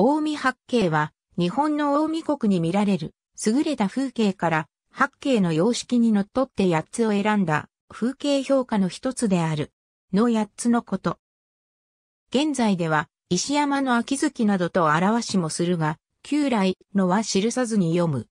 近江八景は、日本の近江国に見られる、優れた風景から、八景の様式にのっとって8つを選んだ、風景評価の一つである、の8つのこと。現在では、石山の秋月などと表しもするが、旧来のは記さずに読む。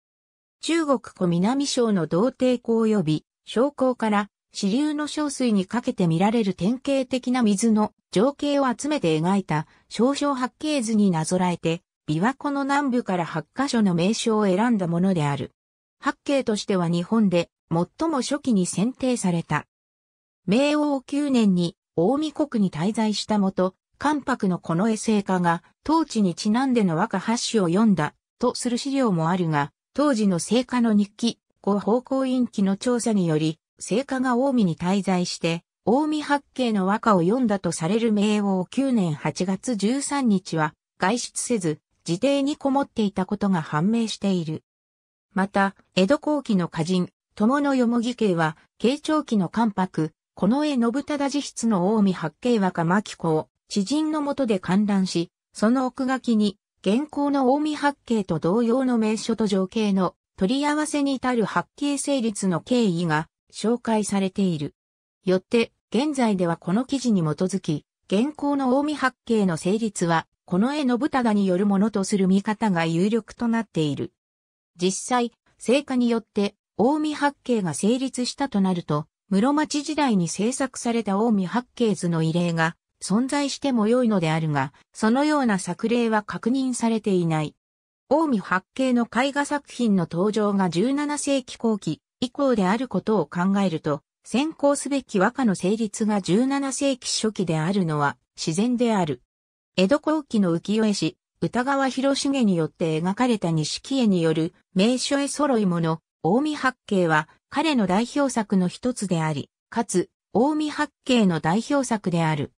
中国古南省の童貞湖及び、将校から支流の小水にかけて見られる典型的な水の情景を集めて描いた少々八景図になぞらえて、琵琶湖の南部から八箇所の名称を選んだものである。八景としては日本で最も初期に選定された。明王九年に大見国に滞在したもと、関白の近衛聖家が当地にちなんでの和歌8首を読んだとする資料もあるが、当時の聖家の日記、後方向院記の調査により、聖火が大海に滞在して、大海八景の和歌を読んだとされる明王9年8月13日は外出せず、自邸にこもっていたことが判明している。また、江戸後期の歌人、友のよもぎ家は、慶長期の関白、この絵信忠自筆の大海八景和歌巻子を、知人のもとで観覧し、その奥書きに、現行の大海八景と同様の名所と情景の取り合わせに至る八景成立の経緯が紹介されている。よって、現在ではこの記事に基づき、現行の近江八景の成立は、この絵の忠によるものとする見方が有力となっている。実際、成果によって、近江八景が成立したとなると、室町時代に制作された近江八景図の異例が存在しても良いのであるが、そのような作例は確認されていない。近江八景の絵画作品の登場が17世紀後期、以降であることを考えると、先行すべき和歌の成立が17世紀初期であるのは自然である。江戸後期の浮世絵師、歌川広重によって描かれた錦絵による名所絵揃いもの、大見八景は彼の代表作の一つであり、かつ、大見八景の代表作である。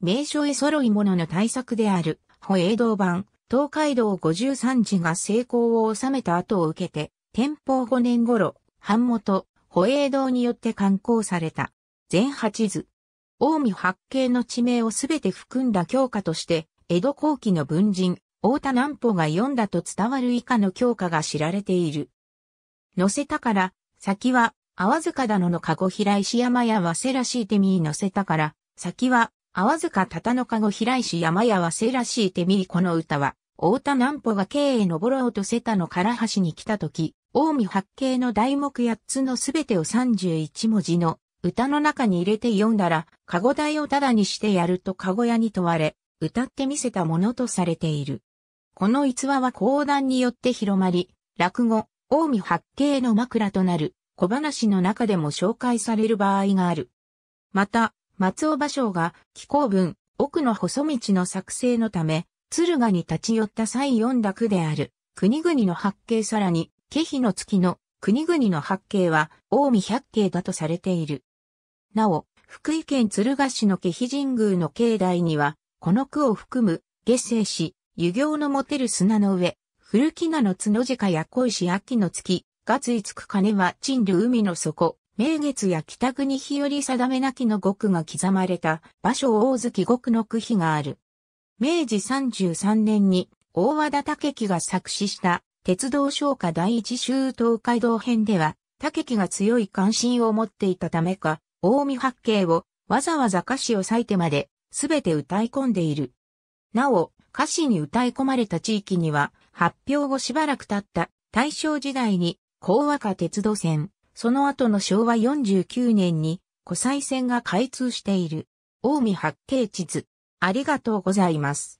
名所絵揃いものの大作である、保栄道版、東海道五十三次が成功を収めた後を受けて、天保五年頃、版元、保栄堂によって刊行された。全八図。近江八景の地名をすべて含んだ教科として、江戸後期の文人、大田南穂が読んだと伝わる以下の教科が知られている。載せたから、先は、淡塚だの籠平石山やわせらしいてみ乗せたから、先は、淡塚たの籠平石山やわせらしいてみこの歌は、大田南穂が京へ登ろうと瀬田の唐橋に来た時、近江八景の題目八つのすべてを31文字の歌の中に入れて読んだら、カゴ台をタダにしてやるとカゴ屋に問われ、歌ってみせたものとされている。この逸話は講談によって広まり、落語、近江八景の枕となる小話の中でも紹介される場合がある。また、松尾芭蕉が気候文、奥の細道の作成のため、敦賀に立ち寄った際読んだ句である、国々の八景さらに、ケヒの月の国々の八景は、近江百景だとされている。なお、福井県鶴ヶ市のケヒ神宮の境内には、この句を含む、月星市、湯行の持てる砂の上、古木名の角鹿や小石秋の月、がついつく金は沈留海の底、明月や北国日和定めなきの極が刻まれた、場所大月極の句碑がある。明治33年に、大和田武樹が作詞した鉄道昇華第一州東海道編では、竹木が強い関心を持っていたためか、大見八景をわざわざ歌詞を割いてまで、すべて歌い込んでいる。なお、歌詞に歌い込まれた地域には、発表後しばらく経った大正時代に、高和歌鉄道線、その後の昭和49年に、湖西線が開通している。大見八景地図。ありがとうございます。